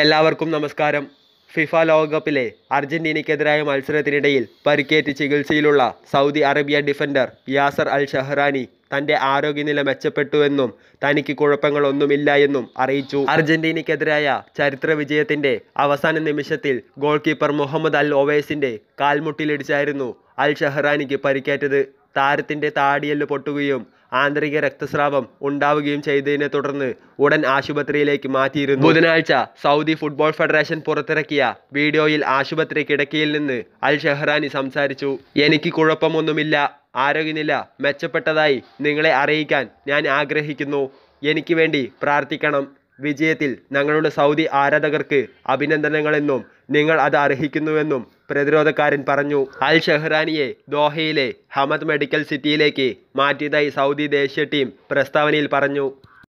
എല്ലാവർക്കും നമസ്കാരം ഫിഫ ലോകകപ്പിലെ അർജന്റീനയ്ക്കെതിരായ മത്സരത്തിനിടയിൽ പരിക്കേറ്റ് ചികിത്സയിലുള്ള Saudi Arabia defender Yasser Al Shahrani തന്റെ ആരോഗ്യനില മെച്ചപ്പെട്ടുവെന്നും തനിക്ക് കുഴപ്പങ്ങളൊന്നുമില്ല എന്നും അറിയിച്ചു അർജന്റീനയ്ക്കെതിരായ ചരിത്ര വിജയത്തിൻ്റെ അവസാന നിമിഷത്തിൽ ഗോൾ കീപ്പർ മുഹമ്മദ് അൽ ഒവേസിൻ്റെ കാൽമുട്ടിലിടിച്ചായിരുന്നു അൽ ഷഹ്റാനിക്ക് പരിക്കേറ്റത് താരത്തിന്റെ താടിയെല്ല് പൊട്ടുകയും ആന്തരിക രക്തസ്രാവം ഉണ്ടാവുകയും ചെയ്തതിനെ തുടർന്ന് ഉടൻ ആശുപത്രിയിലേക്ക് മാറ്റിയിരുന്നു ബുധനാഴ്ച സൗദി ഫുട്ബോൾ ഫെഡറേഷൻ പുറത്തിറക്കിയ വീഡിയോയിൽ ആശുപത്രി കിടക്കയിൽ നിന്ന് അൽ ഷെഹ്റാനി സംസാരിച്ചു എനിക്ക് കുഴപ്പമൊന്നുമില്ല ആരോഗ്യനില മെച്ചപ്പെട്ടതായി നിങ്ങളെ അറിയിക്കാൻ ഞാൻ ആഗ്രഹിക്കുന്നു എനിക്ക് വേണ്ടി പ്രാർത്ഥിക്കണം വിജയത്തിൽ ഞങ്ങളുടെ സൗദി ആരാധകർക്ക് അഭിനന്ദനങ്ങളെന്നും നിങ്ങൾ അത് അർഹിക്കുന്നുവെന്നും പ്രതിരോധക്കാരൻ പറഞ്ഞു അൽ ഷെഹ്റാനിയെ ദോഹയിലെ ഹമദ് മെഡിക്കൽ സിറ്റിയിലേക്ക് മാറ്റിയതായി സൗദി ദേശീയ ടീം പ്രസ്താവനയിൽ പറഞ്ഞു